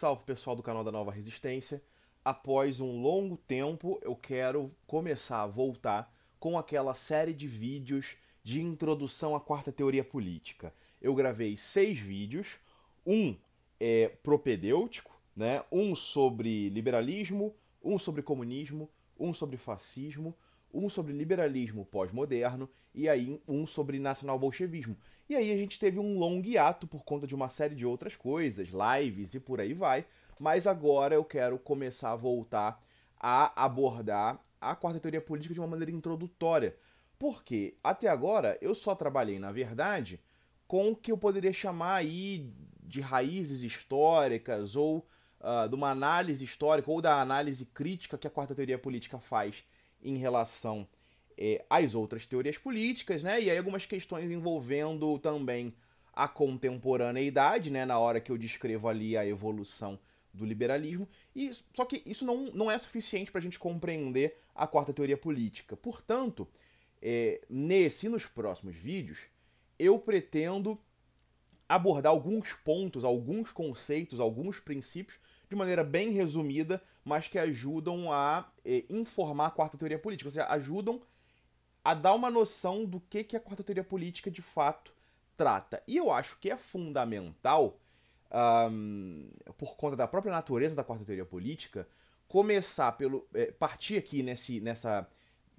Salve pessoal do canal da Nova Resistência. Após um longo tempo, eu quero começar a voltar com aquela série de vídeos de introdução à quarta teoria política. Eu gravei seis vídeos, um é propedêutico, né? um sobre liberalismo, um sobre comunismo, um sobre fascismo, um sobre liberalismo pós-moderno e aí um sobre nacional-bolchevismo. E aí a gente teve um longo hiato por conta de uma série de outras coisas, lives e por aí vai, mas agora eu quero começar a voltar a abordar a quarta teoria política de uma maneira introdutória. Porque até agora eu só trabalhei, na verdade, com o que eu poderia chamar aí de raízes históricas ou uh, de uma análise histórica ou da análise crítica que a quarta teoria política faz em relação é, às outras teorias políticas, né? E aí algumas questões envolvendo também a contemporaneidade, né? Na hora que eu descrevo ali a evolução do liberalismo. E só que isso não, não é suficiente para a gente compreender a quarta teoria política. Portanto, é, nesse e nos próximos vídeos, eu pretendo abordar alguns pontos, alguns conceitos, alguns princípios de maneira bem resumida, mas que ajudam a eh, informar a quarta teoria política, ou seja, ajudam a dar uma noção do que, que a quarta teoria política de fato trata. E eu acho que é fundamental, um, por conta da própria natureza da quarta teoria política, começar pelo. Eh, partir aqui nesse, nessa.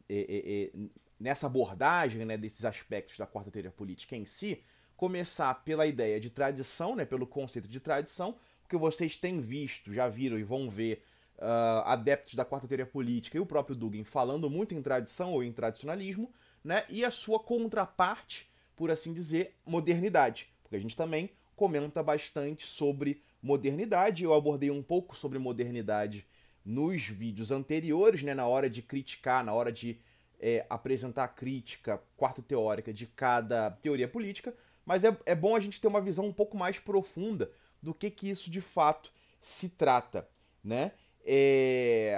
Eh, nessa abordagem né, desses aspectos da quarta teoria política em si, começar pela ideia de tradição, né, pelo conceito de tradição, que vocês têm visto, já viram e vão ver uh, adeptos da quarta teoria política e o próprio Dugin falando muito em tradição ou em tradicionalismo, né? E a sua contraparte, por assim dizer, modernidade. Porque a gente também comenta bastante sobre modernidade. Eu abordei um pouco sobre modernidade nos vídeos anteriores, né? Na hora de criticar, na hora de é, apresentar a crítica quarto teórica de cada teoria política, mas é, é bom a gente ter uma visão um pouco mais profunda do que, que isso de fato se trata, né? É...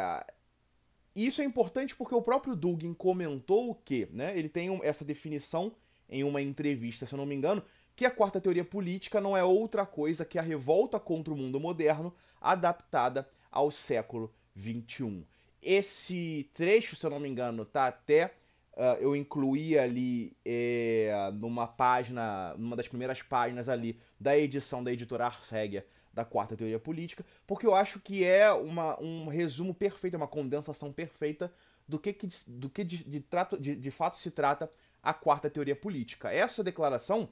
Isso é importante porque o próprio Dugin comentou que, né? Ele tem essa definição em uma entrevista, se eu não me engano, que a quarta teoria política não é outra coisa que a revolta contra o mundo moderno adaptada ao século XXI. Esse trecho, se eu não me engano, tá até Uh, eu incluí ali é, numa página, numa das primeiras páginas ali da edição da editora Arcegia da quarta teoria política, porque eu acho que é uma, um resumo perfeito, é uma condensação perfeita do que, que do que de, de, trato, de, de fato se trata a quarta teoria política. Essa declaração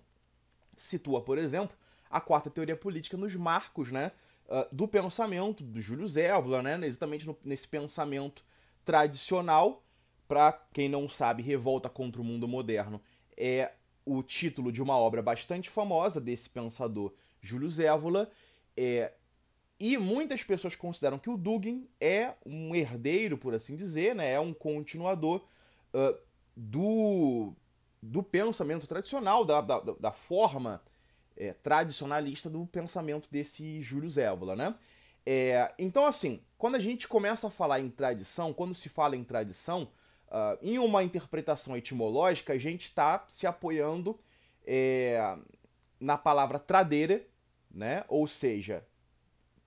situa, por exemplo, a quarta teoria política nos marcos né, uh, do pensamento do Júlio Zévola, né, exatamente no, nesse pensamento tradicional para quem não sabe, Revolta contra o Mundo Moderno é o título de uma obra bastante famosa desse pensador Júlio Zévola. É, e muitas pessoas consideram que o Dugin é um herdeiro, por assim dizer, né? é um continuador uh, do, do pensamento tradicional, da, da, da forma é, tradicionalista do pensamento desse Júlio Zévola. Né? É, então, assim, quando a gente começa a falar em tradição, quando se fala em tradição, Uh, em uma interpretação etimológica, a gente está se apoiando é, na palavra tradere, né? ou seja,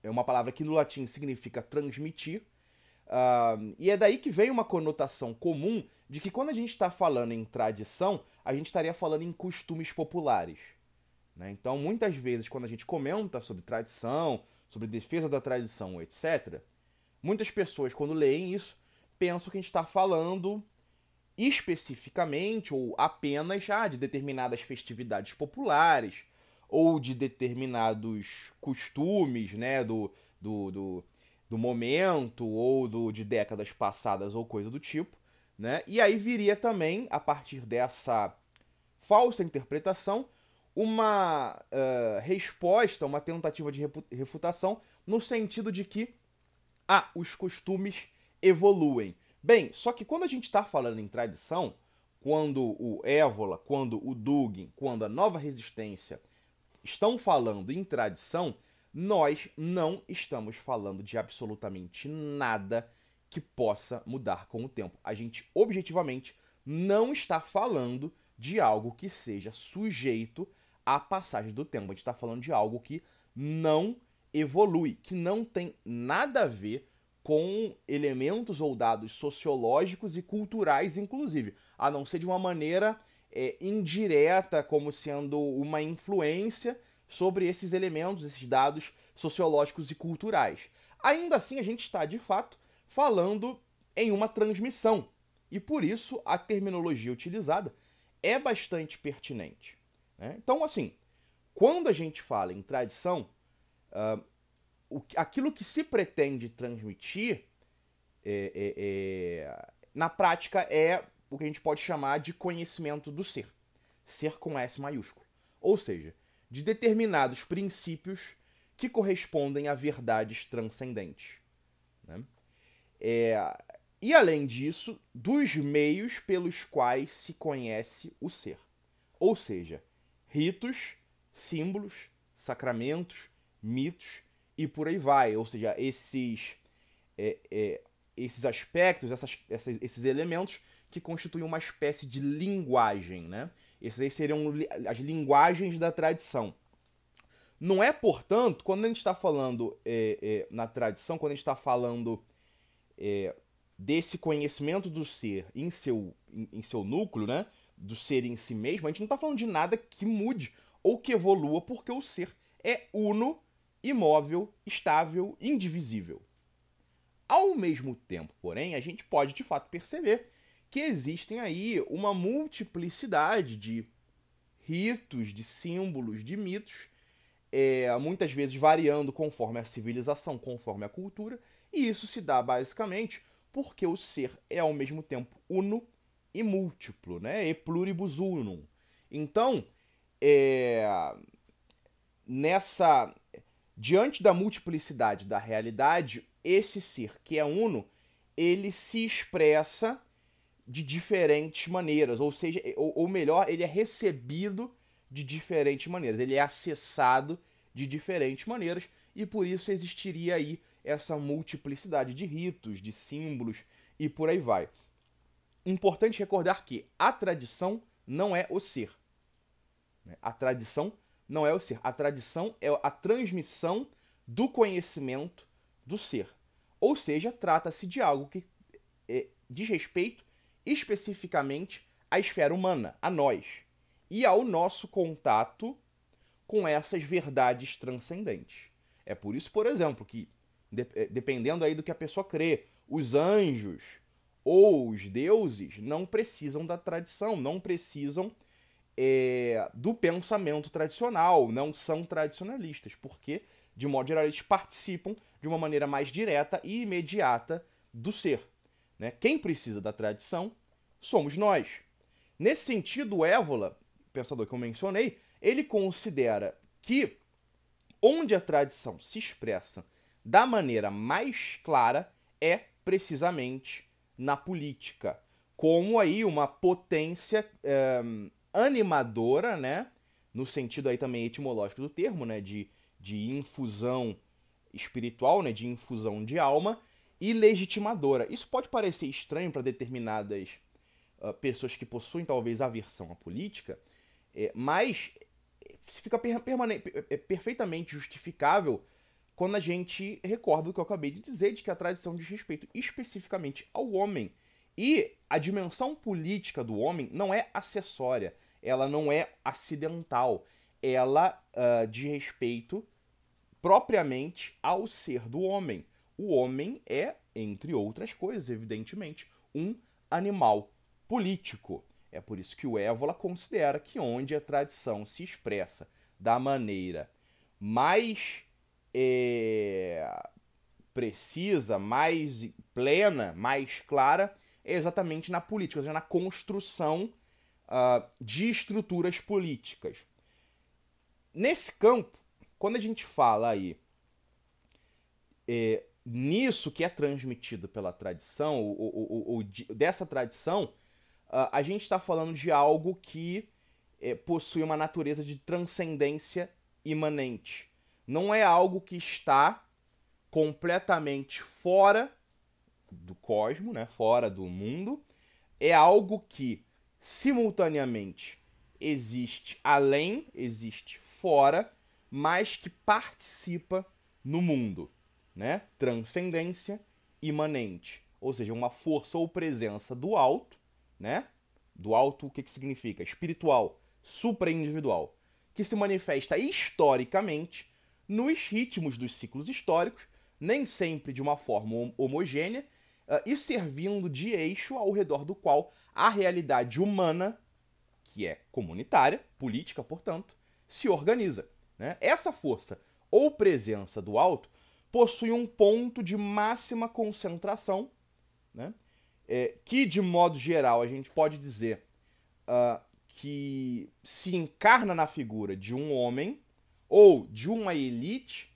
é uma palavra que no latim significa transmitir, Uh, e é daí que vem uma conotação comum de que quando a gente está falando em tradição, a gente estaria falando em costumes populares. Né? Então, muitas vezes, quando a gente comenta sobre tradição, sobre defesa da tradição, etc., muitas pessoas, quando leem isso, penso que a gente está falando especificamente ou apenas ah, de determinadas festividades populares ou de determinados costumes né, do, do, do, do momento ou do, de décadas passadas ou coisa do tipo. Né? E aí viria também, a partir dessa falsa interpretação, uma uh, resposta, uma tentativa de refutação, no sentido de que ah, os costumes evoluem. Bem, só que quando a gente está falando em tradição, quando o Évola, quando o Dugin, quando a Nova Resistência estão falando em tradição, nós não estamos falando de absolutamente nada que possa mudar com o tempo. A gente objetivamente não está falando de algo que seja sujeito à passagem do tempo. A gente está falando de algo que não evolui, que não tem nada a ver com elementos ou dados sociológicos e culturais, inclusive, a não ser de uma maneira é, indireta, como sendo uma influência sobre esses elementos, esses dados sociológicos e culturais. Ainda assim, a gente está, de fato, falando em uma transmissão, e por isso a terminologia utilizada é bastante pertinente. Né? Então, assim, quando a gente fala em tradição, uh, o, aquilo que se pretende transmitir é, é, é, na prática é o que a gente pode chamar de conhecimento do ser. Ser com S maiúsculo. Ou seja, de determinados princípios que correspondem a verdades transcendentes. Né? É, e além disso, dos meios pelos quais se conhece o ser. Ou seja, ritos, símbolos, sacramentos, mitos e por aí vai. Ou seja, esses, é, é, esses aspectos, essas, essas, esses elementos que constituem uma espécie de linguagem, né? Essas aí seriam as linguagens da tradição. Não é, portanto, quando a gente está falando é, é, na tradição, quando a gente está falando é, desse conhecimento do ser em seu, em, em seu núcleo, né? do ser em si mesmo, a gente não está falando de nada que mude ou que evolua, porque o ser é uno imóvel, estável, indivisível. Ao mesmo tempo, porém, a gente pode de fato perceber que existem aí uma multiplicidade de ritos, de símbolos, de mitos, é, muitas vezes variando conforme a civilização, conforme a cultura, e isso se dá basicamente porque o ser é ao mesmo tempo uno e múltiplo, né? E pluribus unum. Então, é, nessa Diante da multiplicidade da realidade, esse ser que é uno, ele se expressa de diferentes maneiras, ou seja, é, ou, ou melhor, ele é recebido de diferentes maneiras, ele é acessado de diferentes maneiras, e por isso existiria aí essa multiplicidade de ritos, de símbolos e por aí vai. Importante recordar que a tradição não é o ser. Né? A tradição não é o ser. A tradição é a transmissão do conhecimento do ser. Ou seja, trata-se de algo que é, diz respeito especificamente à esfera humana, a nós, e ao nosso contato com essas verdades transcendentes. É por isso, por exemplo, que de, é, dependendo aí do que a pessoa crê, os anjos ou os deuses não precisam da tradição, não precisam é, do pensamento tradicional, não são tradicionalistas, porque, de modo geral, eles participam de uma maneira mais direta e imediata do ser. Né? Quem precisa da tradição somos nós. Nesse sentido, Évola, pensador que eu mencionei, ele considera que onde a tradição se expressa da maneira mais clara é precisamente na política, como aí uma potência. Eh, animadora, né? No sentido aí também etimológico do termo, né? De, de infusão espiritual, né? De infusão de alma e legitimadora. Isso pode parecer estranho para determinadas uh, pessoas que possuem talvez aversão à política, é, mas fica per é, perfeitamente justificável quando a gente recorda o que eu acabei de dizer, de que a tradição diz respeito especificamente ao homem e a dimensão política do homem não é acessória, ela não é acidental, ela uh, diz respeito propriamente ao ser do homem. O homem é, entre outras coisas, evidentemente, um animal político. É por isso que o Évola considera que onde a tradição se expressa da maneira mais é, precisa, mais plena, mais clara, é exatamente na política, ou seja, na construção uh, de estruturas políticas. Nesse campo, quando a gente fala aí é, nisso que é transmitido pela tradição, ou, ou, ou, ou dessa tradição, uh, a gente está falando de algo que é, possui uma natureza de transcendência imanente. Não é algo que está completamente fora do cosmo, né, fora do mundo, é algo que simultaneamente existe além, existe fora, mas que participa no mundo, né? Transcendência imanente, ou seja, uma força ou presença do alto, né? Do alto, o que, que significa? Espiritual, supraindividual, que se manifesta historicamente nos ritmos dos ciclos históricos, nem sempre de uma forma homogênea, uh, e servindo de eixo ao redor do qual a realidade humana, que é comunitária, política, portanto, se organiza. Né? Essa força ou presença do alto possui um ponto de máxima concentração, né? É, que de modo geral a gente pode dizer uh, que se encarna na figura de um homem ou de uma elite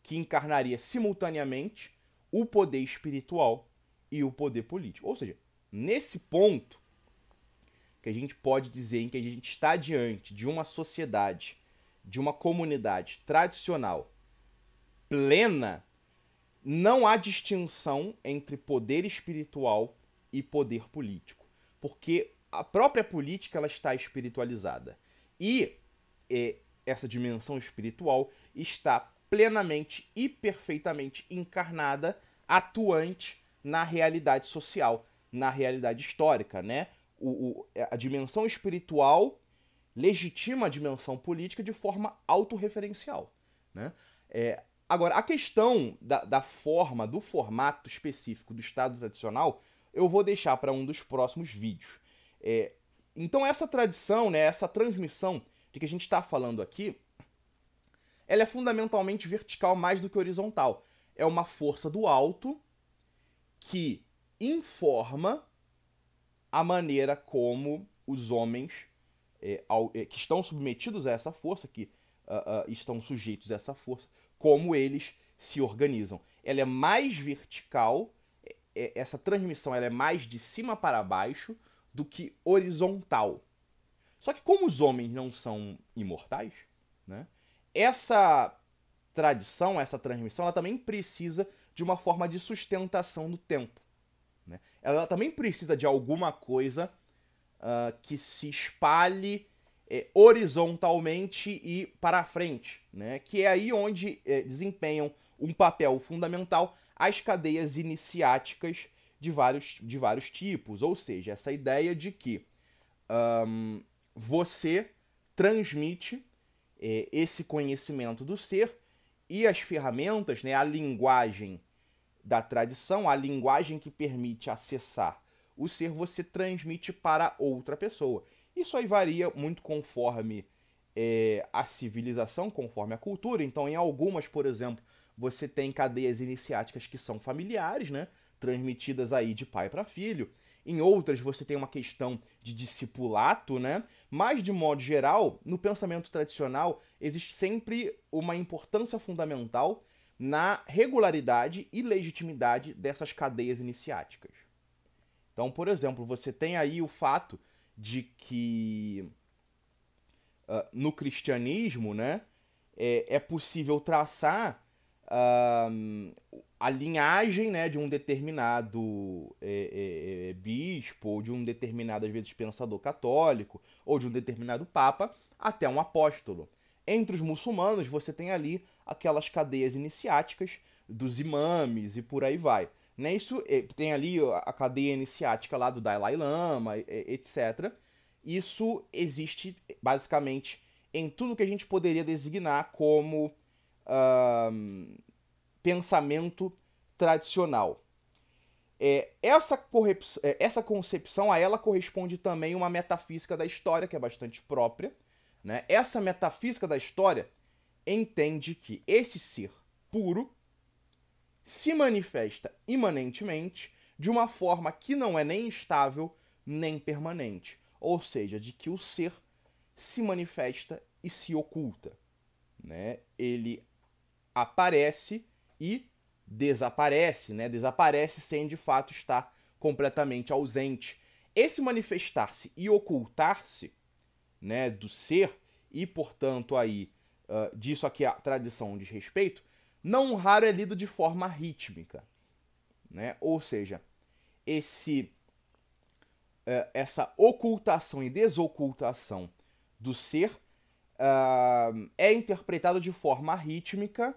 que encarnaria simultaneamente o poder espiritual e o poder político. Ou seja, nesse ponto que a gente pode dizer em que a gente está diante de uma sociedade, de uma comunidade tradicional plena, não há distinção entre poder espiritual e poder político, porque a própria política ela está espiritualizada e é, essa dimensão espiritual está plenamente e perfeitamente encarnada, atuante na realidade social, na realidade histórica, né? O, o, é, a dimensão espiritual legitima a dimensão política de forma autorreferencial, né? É, agora, a questão da, da forma, do formato específico do Estado tradicional, eu vou deixar para um dos próximos vídeos. É, então essa tradição, né, essa transmissão de que a gente está falando aqui, ela é fundamentalmente vertical mais do que horizontal. É uma força do alto que informa a maneira como os homens é, ao, é, que estão submetidos a essa força, que uh, uh, estão sujeitos a essa força, como eles se organizam. Ela é mais vertical, é, é, essa transmissão ela é mais de cima para baixo do que horizontal. Só que como os homens não são imortais, né, essa tradição, essa transmissão, ela também precisa de uma forma de sustentação no tempo. Né? Ela também precisa de alguma coisa uh, que se espalhe eh, horizontalmente e para frente, né? que é aí onde eh, desempenham um papel fundamental as cadeias iniciáticas de vários, de vários tipos, ou seja, essa ideia de que um, você transmite eh, esse conhecimento do ser e as ferramentas, né, a linguagem da tradição, a linguagem que permite acessar o ser, você transmite para outra pessoa. Isso aí varia muito conforme é, a civilização, conforme a cultura. Então, em algumas, por exemplo, você tem cadeias iniciáticas que são familiares, né, transmitidas aí de pai para filho. Em outras você tem uma questão de discipulato, né? Mas de modo geral, no pensamento tradicional existe sempre uma importância fundamental na regularidade e legitimidade dessas cadeias iniciáticas. Então, por exemplo, você tem aí o fato de que uh, no cristianismo, né, é, é possível traçar ah, a linhagem né, de um determinado é, é, é, bispo, ou de um determinado, às vezes, pensador católico, ou de um determinado papa, até um apóstolo. Entre os muçulmanos, você tem ali aquelas cadeias iniciáticas dos imames e por aí vai. Né? Isso é, tem ali a cadeia iniciática lá do Dalai Lama, etc. Isso existe basicamente em tudo que a gente poderia designar como pensamento tradicional. É, essa, é, essa concepção, a ela corresponde também uma metafísica da história, que é bastante própria. Né? Essa metafísica da história entende que esse ser puro se manifesta imanentemente de uma forma que não é nem estável nem permanente, ou seja, de que o ser se manifesta e se oculta, né? Ele aparece e desaparece, né? Desaparece sem de fato estar completamente ausente. Esse manifestar-se e ocultar-se, né, do ser e portanto aí uh, disso aqui a tradição diz respeito, não raro é lido de forma rítmica, né? Ou seja, esse uh, essa ocultação e desocultação do ser uh, é interpretado de forma rítmica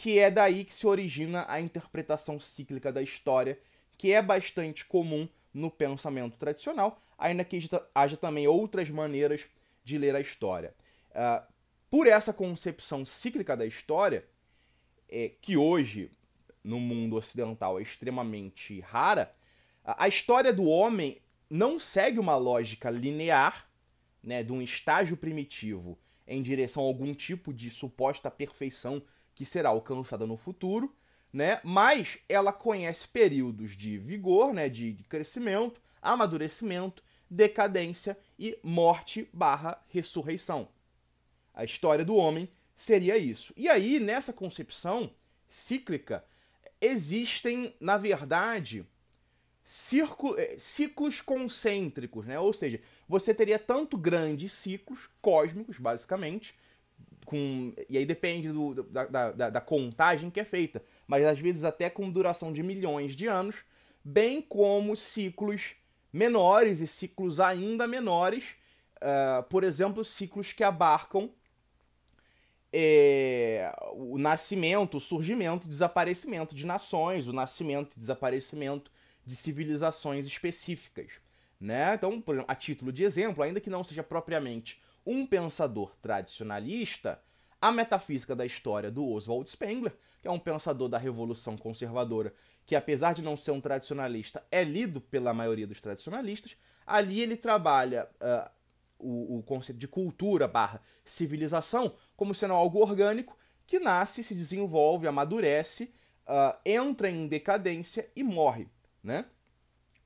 que é daí que se origina a interpretação cíclica da história, que é bastante comum no pensamento tradicional, ainda que haja também outras maneiras de ler a história. Uh, por essa concepção cíclica da história, é, que hoje no mundo ocidental é extremamente rara, a história do homem não segue uma lógica linear, né, de um estágio primitivo em direção a algum tipo de suposta perfeição que será alcançada no futuro, né? Mas ela conhece períodos de vigor, né? De, crescimento, amadurecimento, decadência e morte barra ressurreição. A história do homem seria isso. E aí, nessa concepção cíclica, existem, na verdade, eh, ciclos concêntricos, né? Ou seja, você teria tanto grandes ciclos cósmicos, basicamente, com e aí depende do, da, da, da, contagem que é feita, mas às vezes até com duração de milhões de anos, bem como ciclos menores e ciclos ainda menores, uh, por exemplo, ciclos que abarcam é, o nascimento, o surgimento e desaparecimento de nações, o nascimento e desaparecimento de civilizações específicas. Né? Então, por exemplo, a título de exemplo, ainda que não seja propriamente um pensador tradicionalista, a metafísica da história do Oswald Spengler, que é um pensador da Revolução Conservadora, que apesar de não ser um tradicionalista, é lido pela maioria dos tradicionalistas. Ali ele trabalha uh, o, o conceito de cultura barra civilização como sendo algo orgânico que nasce, se desenvolve, amadurece, uh, entra em decadência e morre, né?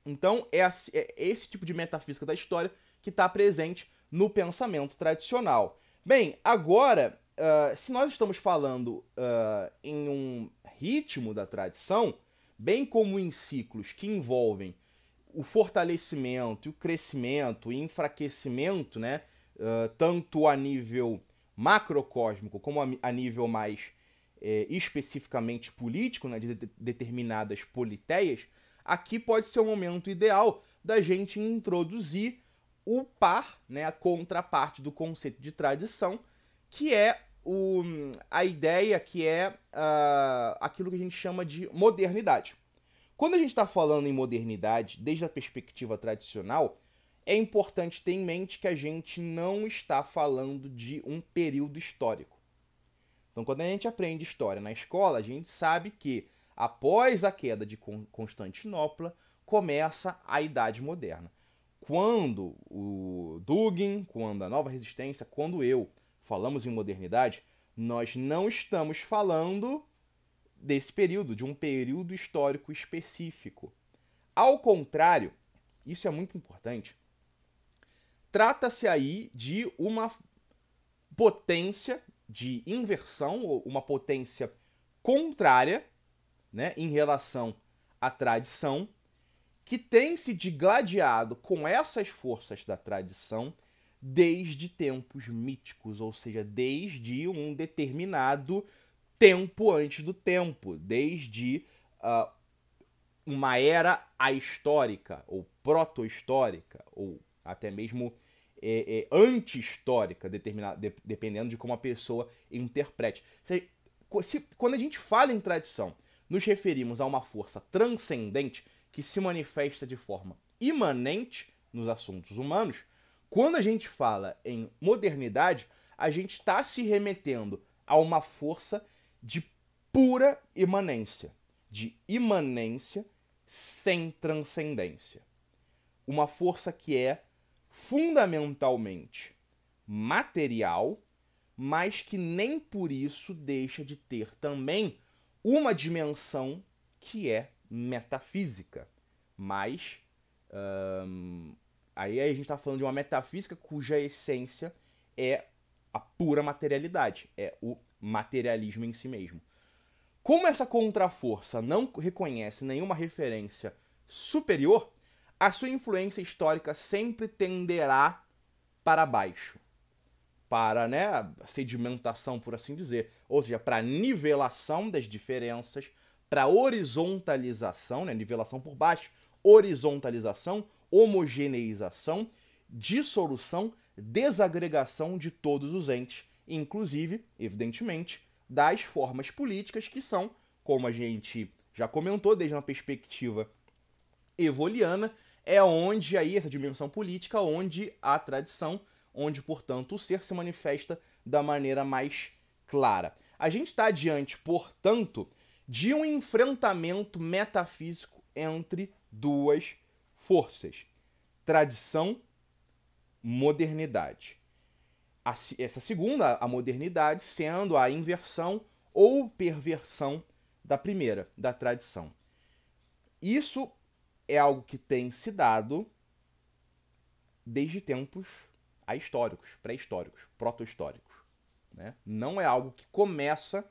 Então é, é esse tipo de metafísica da história que está presente no pensamento tradicional. Bem, agora, uh, se nós estamos falando uh, em um ritmo da tradição, bem como em ciclos que envolvem o fortalecimento, o crescimento o enfraquecimento, né? Uh, tanto a nível macrocósmico como a, a nível mais eh, especificamente político, né, de, de determinadas politéias, aqui pode ser o momento ideal da gente introduzir o par, né, a contraparte do conceito de tradição, que é o, a ideia que é uh, aquilo que a gente chama de modernidade. Quando a gente está falando em modernidade, desde a perspectiva tradicional, é importante ter em mente que a gente não está falando de um período histórico. Então, quando a gente aprende história na escola, a gente sabe que após a queda de Constantinopla começa a Idade Moderna. Quando o Dugin, quando a Nova Resistência, quando eu falamos em modernidade, nós não estamos falando desse período, de um período histórico específico. Ao contrário, isso é muito importante. Trata-se aí de uma potência de inversão, ou uma potência contrária né, em relação à tradição, que tem se digladiado com essas forças da tradição desde tempos míticos, ou seja, desde um determinado tempo antes do tempo, desde uh, uma era ahistórica, ou proto-histórica, ou até mesmo é, é, anti-histórica, de, dependendo de como a pessoa interprete. Se, se, quando a gente fala em tradição, nos referimos a uma força transcendente, que se manifesta de forma imanente nos assuntos humanos, quando a gente fala em modernidade, a gente está se remetendo a uma força de pura imanência, de imanência sem transcendência. Uma força que é fundamentalmente material, mas que nem por isso deixa de ter também uma dimensão que é metafísica, mas um, aí a gente está falando de uma metafísica cuja essência é a pura materialidade, é o materialismo em si mesmo. Como essa contraforça não reconhece nenhuma referência superior, a sua influência histórica sempre tenderá para baixo, para né, sedimentação, por assim dizer, ou seja, para nivelação das diferenças para horizontalização, né, nivelação por baixo, horizontalização, homogeneização, dissolução, desagregação de todos os entes, inclusive, evidentemente, das formas políticas que são, como a gente já comentou desde uma perspectiva evoliana, é onde aí essa dimensão política, onde a tradição, onde, portanto, o ser se manifesta da maneira mais clara. A gente está diante, portanto, de um enfrentamento metafísico entre duas forças: tradição, modernidade. Essa segunda, a modernidade, sendo a inversão ou perversão da primeira, da tradição. Isso é algo que tem se dado desde tempos ahistóricos, pré-históricos, proto-históricos. Né? Não é algo que começa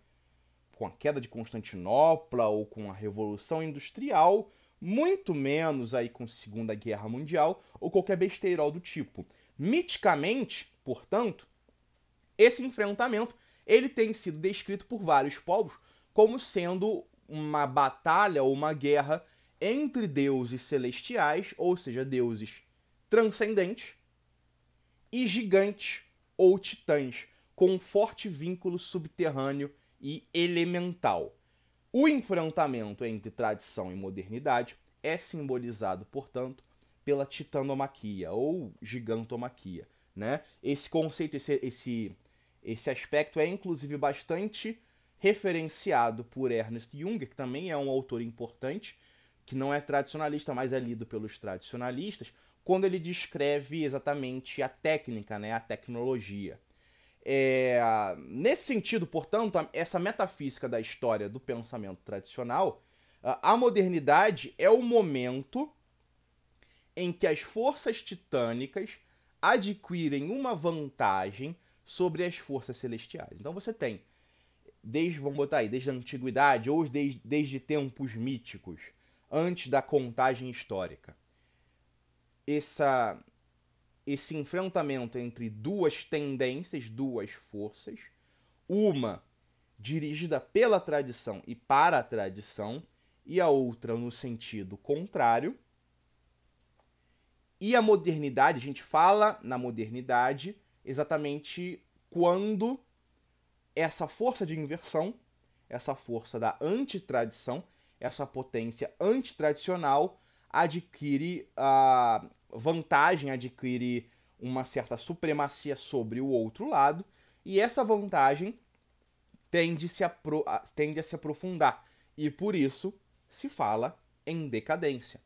com a queda de Constantinopla ou com a Revolução Industrial, muito menos aí com a Segunda Guerra Mundial ou qualquer besteirol do tipo. Miticamente, portanto, esse enfrentamento ele tem sido descrito por vários povos como sendo uma batalha ou uma guerra entre deuses celestiais, ou seja, deuses transcendentes, e gigantes ou titãs, com um forte vínculo subterrâneo e elemental. O enfrentamento entre tradição e modernidade é simbolizado, portanto, pela titanomaquia ou gigantomaquia. Né? Esse conceito, esse, esse, esse aspecto é inclusive bastante referenciado por Ernest Jung, que também é um autor importante, que não é tradicionalista, mas é lido pelos tradicionalistas, quando ele descreve exatamente a técnica, né, a tecnologia. É, nesse sentido, portanto, essa metafísica da história do pensamento tradicional, a modernidade é o momento em que as forças titânicas adquirem uma vantagem sobre as forças celestiais. Então você tem, desde, vamos botar aí, desde a antiguidade ou desde, desde tempos míticos, antes da contagem histórica, essa esse enfrentamento entre duas tendências, duas forças, uma dirigida pela tradição e para a tradição, e a outra no sentido contrário. E a modernidade, a gente fala na modernidade exatamente quando essa força de inversão, essa força da antitradição, essa potência antitradicional adquire a, vantagem adquire uma certa supremacia sobre o outro lado, e essa vantagem tende, -se a, tende a se aprofundar, e por isso se fala em decadência.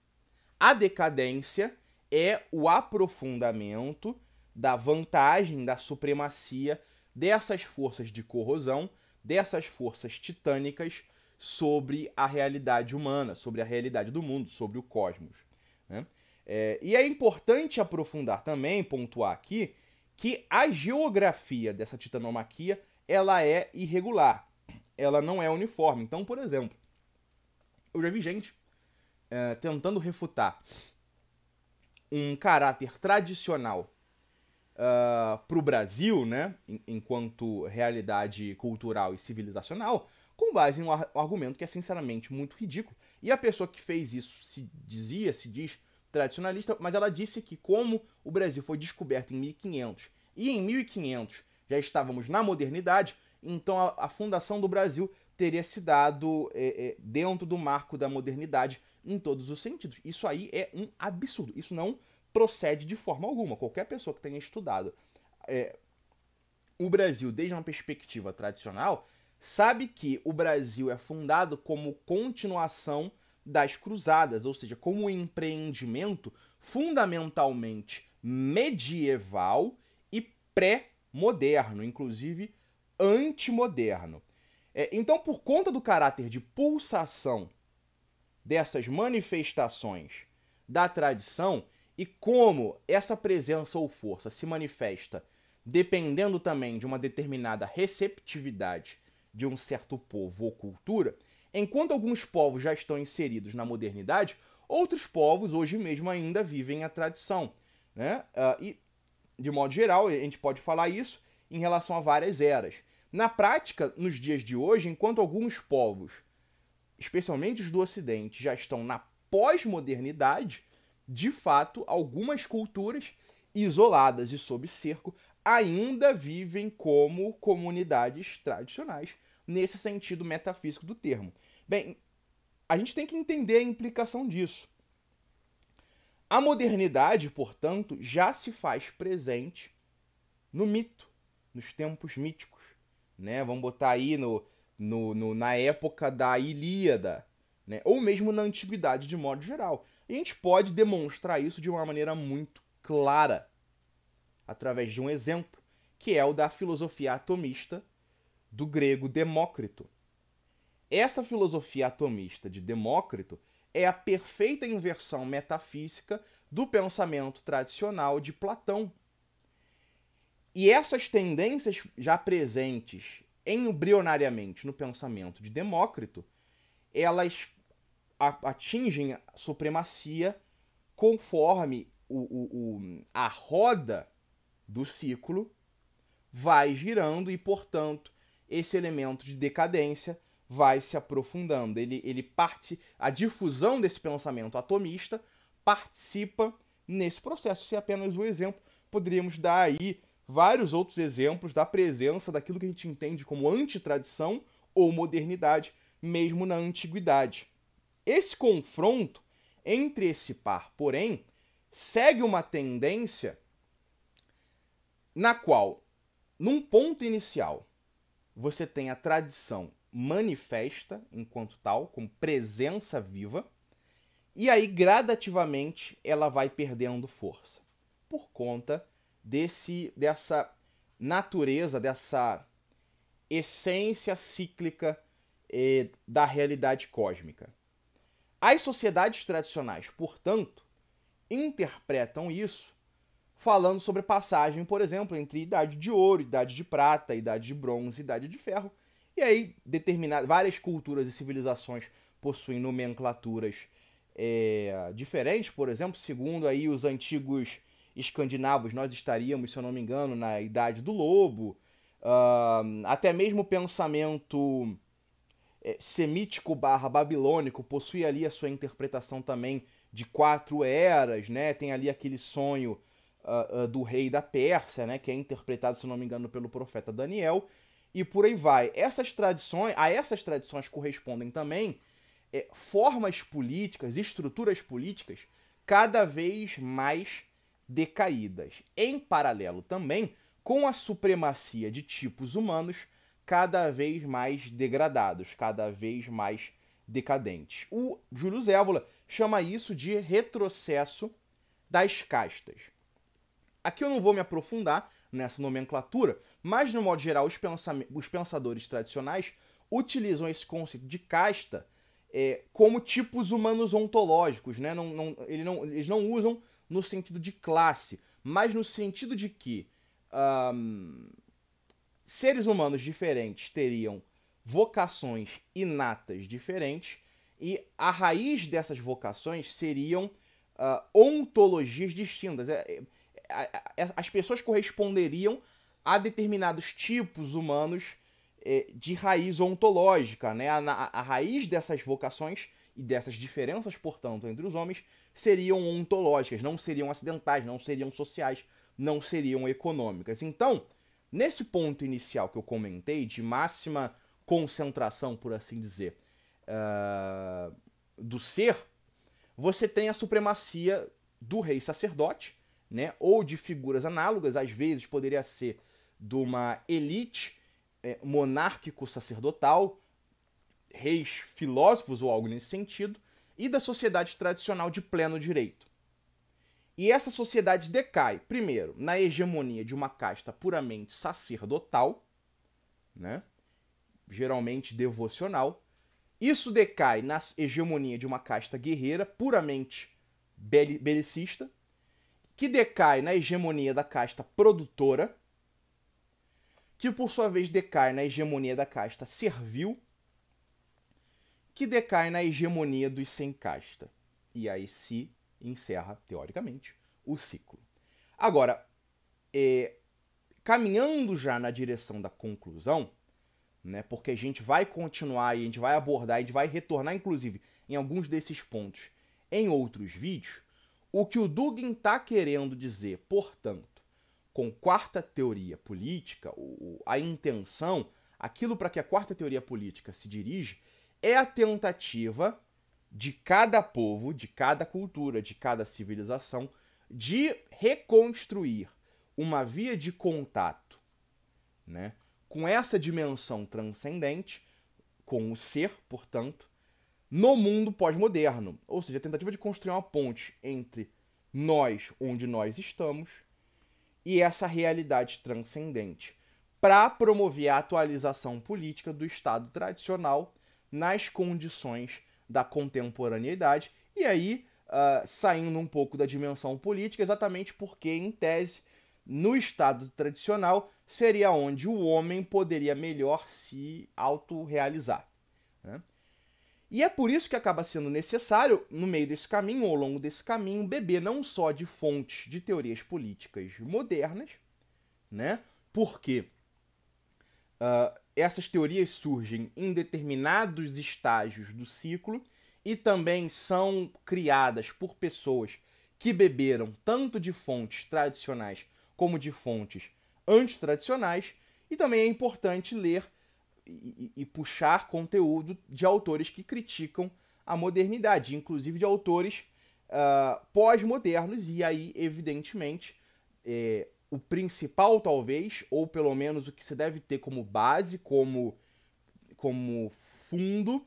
A decadência é o aprofundamento da vantagem, da supremacia dessas forças de corrosão, dessas forças titânicas sobre a realidade humana, sobre a realidade do mundo, sobre o cosmos. Né? É, e é importante aprofundar também, pontuar aqui, que a geografia dessa titanomaquia ela é irregular, ela não é uniforme. Então, por exemplo, eu já vi gente é, tentando refutar um caráter tradicional uh, ah, para o Brasil, né, enquanto realidade cultural e civilizacional, com base em um argumento que é sinceramente muito ridículo. E a pessoa que fez isso se dizia, se diz tradicionalista, mas ela disse que como o Brasil foi descoberto em 1500 e em 1500 já estávamos na modernidade, então a, a fundação do Brasil teria se dado é, é, dentro do marco da modernidade em todos os sentidos. Isso aí é um absurdo. Isso não procede de forma alguma. Qualquer pessoa que tenha estudado é, o Brasil desde uma perspectiva tradicional sabe que o Brasil é fundado como continuação das cruzadas, ou seja, como um empreendimento fundamentalmente medieval e pré-moderno, inclusive antimoderno. É, então, por conta do caráter de pulsação dessas manifestações da tradição e como essa presença ou força se manifesta dependendo também de uma determinada receptividade de um certo povo ou cultura, Enquanto alguns povos já estão inseridos na modernidade, outros povos hoje mesmo ainda vivem a tradição. Né? Uh, e, de modo geral, a gente pode falar isso em relação a várias eras. Na prática, nos dias de hoje, enquanto alguns povos, especialmente os do Ocidente, já estão na pós-modernidade, de fato, algumas culturas isoladas e sob cerco ainda vivem como comunidades tradicionais nesse sentido metafísico do termo. Bem, a gente tem que entender a implicação disso. A modernidade, portanto, já se faz presente no mito, nos tempos míticos. Né? Vamos botar aí no, no, no na época da Ilíada, né? ou mesmo na antiguidade de modo geral. A gente pode demonstrar isso de uma maneira muito clara, através de um exemplo, que é o da filosofia atomista do grego Demócrito. Essa filosofia atomista de Demócrito é a perfeita inversão metafísica do pensamento tradicional de Platão. E essas tendências já presentes embrionariamente no pensamento de Demócrito, elas atingem supremacia conforme o, o, o, a roda do ciclo vai girando e, portanto, esse elemento de decadência vai se aprofundando. Ele, ele parte, a difusão desse pensamento atomista participa nesse processo. se é apenas um exemplo. Poderíamos dar aí vários outros exemplos da presença daquilo que a gente entende como antitradição ou modernidade, mesmo na antiguidade. Esse confronto entre esse par, porém, segue uma tendência na qual, num ponto inicial, você tem a tradição manifesta enquanto tal, com presença viva, e aí gradativamente ela vai perdendo força por conta desse dessa natureza, dessa essência cíclica eh, da realidade cósmica. As sociedades tradicionais, portanto, interpretam isso falando sobre passagem, por exemplo, entre idade de ouro, idade de prata, idade de bronze, idade de ferro. E aí, determinadas, várias culturas e civilizações possuem nomenclaturas é, diferentes. Por exemplo, segundo aí os antigos escandinavos, nós estaríamos, se eu não me engano, na idade do lobo. Uh, até mesmo o pensamento é, semítico barra babilônico possui ali a sua interpretação também de quatro eras, né? Tem ali aquele sonho ah, ah, do rei da Pérsia, né, que é interpretado, se não me engano, pelo profeta Daniel, e por aí vai. Essas tradições, a essas tradições correspondem também é, formas políticas, estruturas políticas cada vez mais decaídas. Em paralelo também com a supremacia de tipos humanos cada vez mais degradados, cada vez mais decadentes. O Júlio Zévola chama isso de retrocesso das castas. Aqui eu não vou me aprofundar nessa nomenclatura, mas no modo geral os, os pensadores tradicionais utilizam esse conceito de casta é, como tipos humanos ontológicos, né? Não, não, ele não, eles não usam no sentido de classe, mas no sentido de que um, seres humanos diferentes teriam vocações inatas diferentes e a raiz dessas vocações seriam uh, ontologias distintas. É, é, as pessoas corresponderiam a determinados tipos humanos é, de raiz ontológica, né? A, a, a, raiz dessas vocações e dessas diferenças, portanto, entre os homens seriam ontológicas, não seriam acidentais, não seriam sociais, não seriam econômicas. Então, nesse ponto inicial que eu comentei, de máxima concentração, por assim dizer, uh, do ser, você tem a supremacia do rei sacerdote, né? Ou de figuras análogas, às vezes poderia ser de uma elite é, monárquico-sacerdotal, reis filósofos ou algo nesse sentido, e da sociedade tradicional de pleno direito. E essa sociedade decai, primeiro, na hegemonia de uma casta puramente sacerdotal, né? geralmente devocional. Isso decai na hegemonia de uma casta guerreira puramente belicista, que decai na hegemonia da casta produtora, que por sua vez decai na hegemonia da casta servil, que decai na hegemonia dos sem casta. E aí se encerra, teoricamente, o ciclo. Agora, é, caminhando já na direção da conclusão, né, porque a gente vai continuar e a gente vai abordar, a gente vai retornar, inclusive, em alguns desses pontos em outros vídeos, o que o Dugin está querendo dizer, portanto, com quarta teoria política, a intenção, aquilo para que a quarta teoria política se dirige, é a tentativa de cada povo, de cada cultura, de cada civilização, de reconstruir uma via de contato né, com essa dimensão transcendente, com o ser, portanto, no mundo pós-moderno. Ou seja, a tentativa de construir uma ponte entre nós, onde nós estamos, e essa realidade transcendente, para promover a atualização política do Estado tradicional nas condições da contemporaneidade. E aí, uh, saindo um pouco da dimensão política, exatamente porque, em tese, no Estado tradicional seria onde o homem poderia melhor se autorrealizar. E é por isso que acaba sendo necessário, no meio desse caminho, ou ao longo desse caminho, beber não só de fontes de teorias políticas modernas, né? Porque uh, essas teorias surgem em determinados estágios do ciclo e também são criadas por pessoas que beberam tanto de fontes tradicionais como de fontes antitradicionais. E também é importante ler e, e puxar conteúdo de autores que criticam a modernidade, inclusive de autores uh, pós-modernos, e aí, evidentemente, é, o principal, talvez, ou pelo menos o que se deve ter como base, como, como fundo,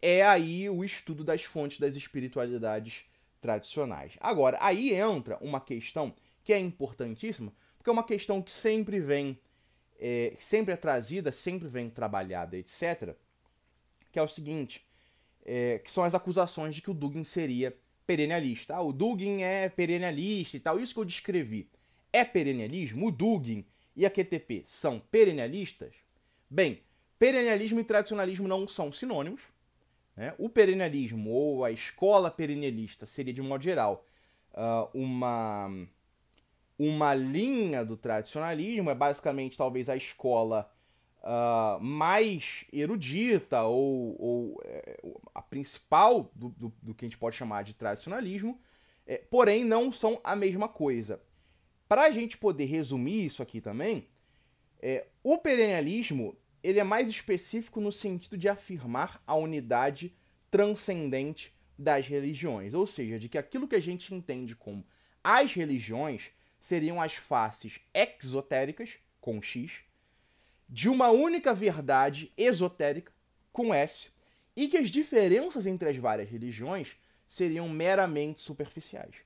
é aí o estudo das fontes das espiritualidades tradicionais. Agora, aí entra uma questão que é importantíssima, porque é uma questão que sempre vem é, sempre é trazida, sempre vem trabalhada, etc., que é o seguinte, é, que são as acusações de que o Dugin seria perennialista. Ah, o Dugin é perennialista e tal, isso que eu descrevi. É perennialismo? O Dugin e a QTP são perennialistas? Bem, perennialismo e tradicionalismo não são sinônimos. Né? O perennialismo ou a escola perennialista seria, de modo geral, ah, uma uma linha do tradicionalismo, é basicamente talvez a escola uh, mais erudita ou, ou é, a principal do, do, do, que a gente pode chamar de tradicionalismo, é, porém não são a mesma coisa. Para a gente poder resumir isso aqui também, é, o perennialismo ele é mais específico no sentido de afirmar a unidade transcendente das religiões, ou seja, de que aquilo que a gente entende como as religiões seriam as faces exotéricas, com X, de uma única verdade esotérica, com S, e que as diferenças entre as várias religiões seriam meramente superficiais.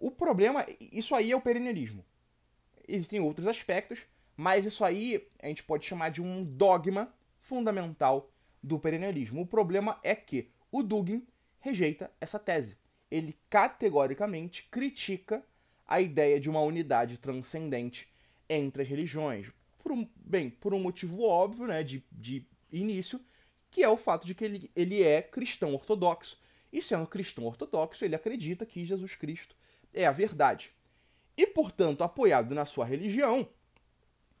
O problema, isso aí é o perenialismo. Existem outros aspectos, mas isso aí a gente pode chamar de um dogma fundamental do perenialismo. O problema é que o Dugin rejeita essa tese. Ele categoricamente critica a ideia de uma unidade transcendente entre as religiões. Por um, bem, por um motivo óbvio, né, de, de início, que é o fato de que ele, ele é cristão ortodoxo. E sendo cristão ortodoxo, ele acredita que Jesus Cristo é a verdade. E, portanto, apoiado na sua religião,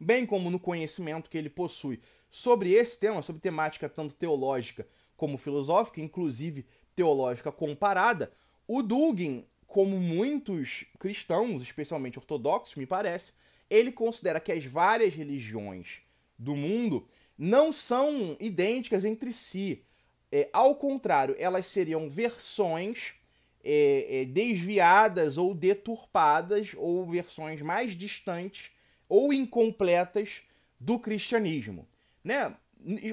bem como no conhecimento que ele possui sobre esse tema, sobre temática tanto teológica como filosófica, inclusive teológica comparada, o Dugin como muitos cristãos, especialmente ortodoxos, me parece, ele considera que as várias religiões do mundo não são idênticas entre si. É, ao contrário, elas seriam versões é, é, desviadas ou deturpadas, ou versões mais distantes ou incompletas do cristianismo. Né?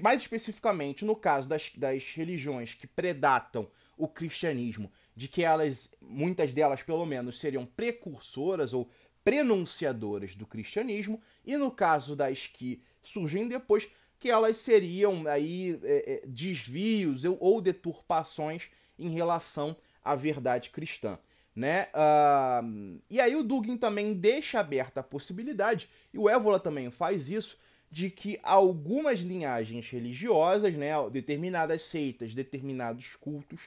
mais especificamente no caso das, das religiões que predatam o cristianismo, de que elas, muitas delas pelo menos, seriam precursoras ou prenunciadoras do cristianismo, e no caso das que surgem depois, que elas seriam aí é, é, desvios ou deturpações em relação à verdade cristã. Né? Uh, e aí o Dugin também deixa aberta a possibilidade, e o Évola também faz isso, de que algumas linhagens religiosas, né, determinadas seitas, determinados cultos,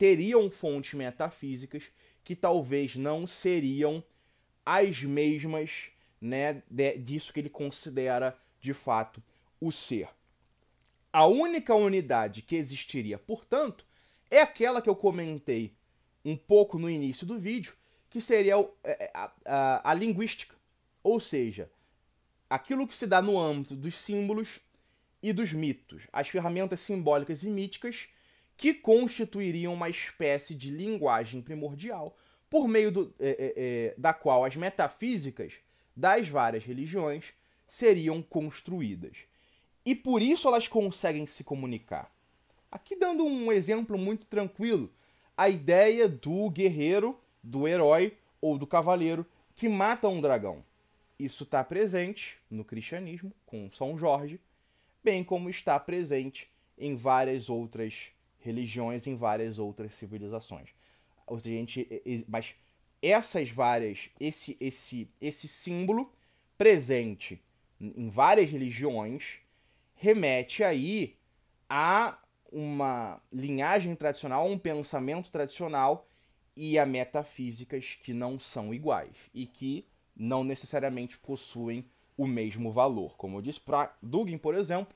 teriam fontes metafísicas que talvez não seriam as mesmas né, de, disso que ele considera de fato o ser. A única unidade que existiria, portanto, é aquela que eu comentei um pouco no início do vídeo, que seria a, é, é, a, a, a linguística. Ou seja, aquilo que se dá no âmbito dos símbolos e dos mitos, as ferramentas simbólicas e míticas que constituiriam uma espécie de linguagem primordial por meio do, é, é, é, da qual as metafísicas das várias religiões seriam construídas. E por isso elas conseguem se comunicar. Aqui, dando um exemplo muito tranquilo, a ideia do guerreiro, do herói ou do cavaleiro que mata um dragão. Isso está presente no cristianismo, com São Jorge, bem como está presente em várias outras religiões, em várias outras civilizações. Ou seja, a gente, mas essas várias, esse, esse, esse símbolo presente em várias religiões remete aí a uma linhagem tradicional, um pensamento tradicional e a metafísicas que não são iguais e que não necessariamente possuem o mesmo valor. Como eu disse, para Dugin, por exemplo,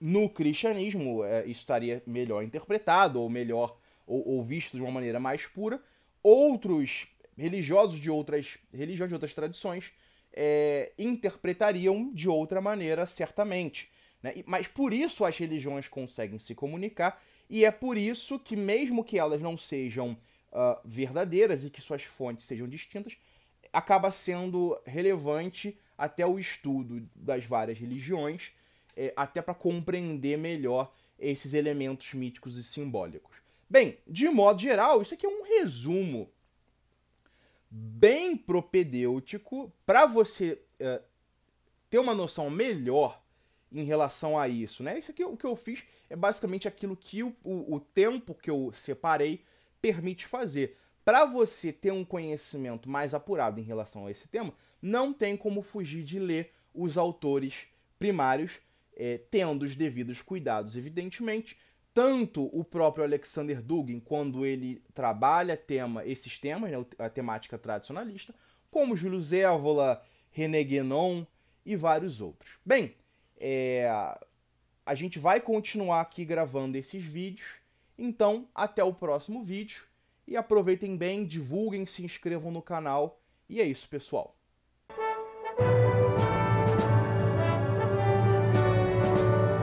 no cristianismo é, isso estaria melhor interpretado, ou melhor, ou, ou, visto de uma maneira mais pura. Outros religiosos de outras religiões, de outras tradições, é, interpretariam de outra maneira, certamente. Né? Mas por isso as religiões conseguem se comunicar, e é por isso que, mesmo que elas não sejam uh, verdadeiras e que suas fontes sejam distintas, acaba sendo relevante até o estudo das várias religiões, é, até para compreender melhor esses elementos míticos e simbólicos. Bem, de modo geral, isso aqui é um resumo bem propedêutico para você é, ter uma noção melhor em relação a isso, né? Isso aqui o que eu fiz é basicamente aquilo que o, o, o tempo que eu separei permite fazer para você ter um conhecimento mais apurado em relação a esse tema, não tem como fugir de ler os autores primários, eh, tendo os devidos cuidados, evidentemente. Tanto o próprio Alexander Dugin, quando ele trabalha tema, esses temas, né, a temática tradicionalista, como Júlio Zévola, René Guénon e vários outros. Bem, eh, a gente vai continuar aqui gravando esses vídeos, então até o próximo vídeo. E aproveitem bem, divulguem, se inscrevam no canal. E é isso, pessoal.